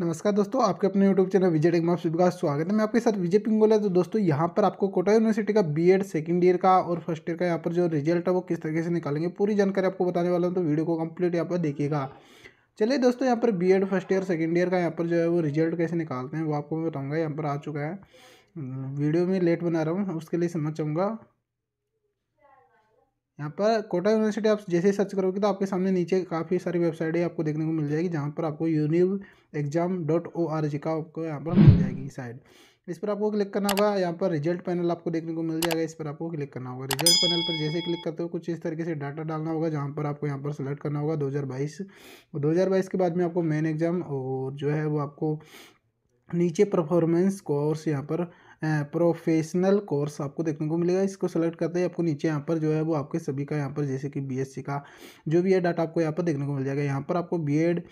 नमस्कार दोस्तों आपके अपने यूट्यूब चैनल विजय टेक में आप सभी का स्वागत है मैं आपके साथ विजय पिंगोल है तो दोस्तों यहाँ पर आपको कोटा यूनिवर्सिटी का बीएड सेकंड ईयर का और फर्स्ट ईयर का यहाँ पर जो रिजल्ट है वो किस तरीके से निकालेंगे पूरी जानकारी आपको बताने वाला हूँ तो वीडियो को कम्प्लीट यहाँ पर देखिएगा चलिए दोस्तों यहाँ पर B first year second year का यहाँ पर जो है वो रिजल्ट कैसे निकालते हैं वो आपको मैं बताऊँगा यहाँ पर आ चुका है वीडियो में लेट बना रहा हूँ उसके लिए समझ चाहूँगा यहाँ पर कोटा यूनिवर्सिटी आप जैसे सर्च करोगे तो आपके सामने नीचे काफ़ी सारी वेबसाइटें आपको देखने को मिल जाएगी जहाँ पर आपको univ exam dot O R G का आपको यहाँ पर मिल जाएगी साइड इस पर आपको क्लिक करना होगा यहाँ पर रिजल्ट पैनल आपको देखने को मिल जाएगा इस पर आपको क्लिक करना होगा रिजल्ट पैनल पर जैसे क्लिक करते हो कुछ इस तरीके से डाटा डालना होगा जहाँ पर आपको यहाँ पर सेलेक्ट करना होगा दो और बाईस के बाद में आपको मेन एग्ज़ाम और जो है वो आपको नीचे परफॉर्मेंस कोर्स यहाँ पर प्रोफेशनल कोर्स आपको देखने को मिलेगा इसको सेलेक्ट करते ही आपको नीचे यहाँ पर जो है वो आपके सभी का यहाँ पर जैसे कि बीएससी का जो भी है डाटा आपको यहाँ पर देखने को मिल जाएगा यहाँ पर आपको बीएड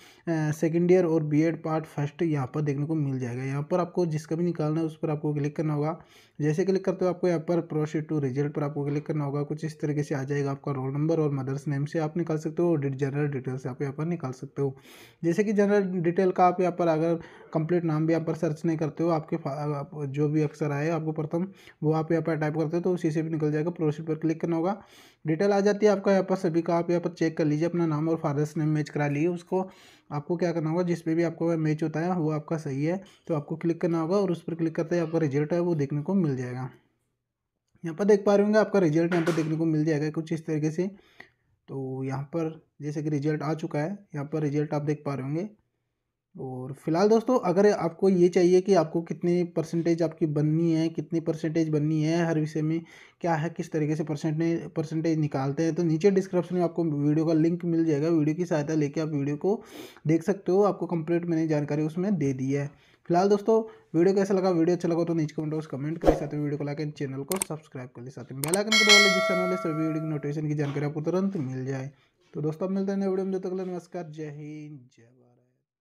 सेकेंड ईयर और बीएड पार्ट फर्स्ट यहाँ पर देखने को मिल जाएगा यहाँ पर आपको जिसका भी निकालना है उस पर आपको क्लिक करना होगा जैसे क्लिक करते हो आपको यहाँ पर प्रोसीड टू रिजल्ट पर आपको क्लिक करना होगा कुछ इस तरीके से आ जाएगा आपका रोल नंबर और मदर्स नेम से आप निकाल सकते हो जनरल डिटेल से आप यहाँ पर निकाल सकते हो जैसे कि जनरल डिटेल का आप यहाँ पर अगर कंप्लीट नाम भी यहाँ पर सर्च नहीं करते हो आपके जो भी अक्षर आए आपको प्रथम वो आप यहाँ पर टाइप करते हो तो उसी से भी निकल जाएगा प्रोसीड पर क्लिक करना होगा डिटेल आ जाती है आपका यहाँ पर सभी का आप यहाँ पर चेक कर लीजिए अपना नाम और फादर्स नेम मैच करा लीजिए उसको आपको क्या करना होगा जिस पर भी आपका मैच होता है वो आपका सही है तो आपको क्लिक करना होगा और उस पर क्लिक करते ही आपका रिजल्ट है वो देखने को मिल जाएगा यहाँ पर देख पा रहे होंगे आपका रिजल्ट यहाँ पर देखने को मिल जाएगा कुछ इस तरीके से तो यहाँ पर जैसे कि रिजल्ट आ चुका है यहाँ पर रिजल्ट आप देख पा रहे होंगे और फिलहाल दोस्तों अगर आपको ये चाहिए कि आपको कितनी परसेंटेज आपकी बननी है कितनी परसेंटेज बननी है हर विषय में क्या है किस तरीके से परसेंटेज परसेंटेज निकालते हैं तो नीचे डिस्क्रिप्शन में आपको वीडियो का लिंक मिल जाएगा वीडियो की सहायता लेके आप वीडियो को देख सकते हो आपको कंप्लीट मैंने जानकारी उसमें दे दी है फिलहाल दोस्तों वीडियो कैसा लगा वीडियो अच्छा लगा तो नीचे कमेंट बॉक्स कमेंट करें साथ में वीडियो को लाइक एंड चैनल को सब्सक्राइब कर ले साथ में बेल आइकन को दबा लें जिससे सभी वीडियो की नोटिफिकेशन की जानकारी आपको तुरंत मिल जाए तो दोस्तों मिलते हैं वीडियो में तक नमस्कार जय हिंद जय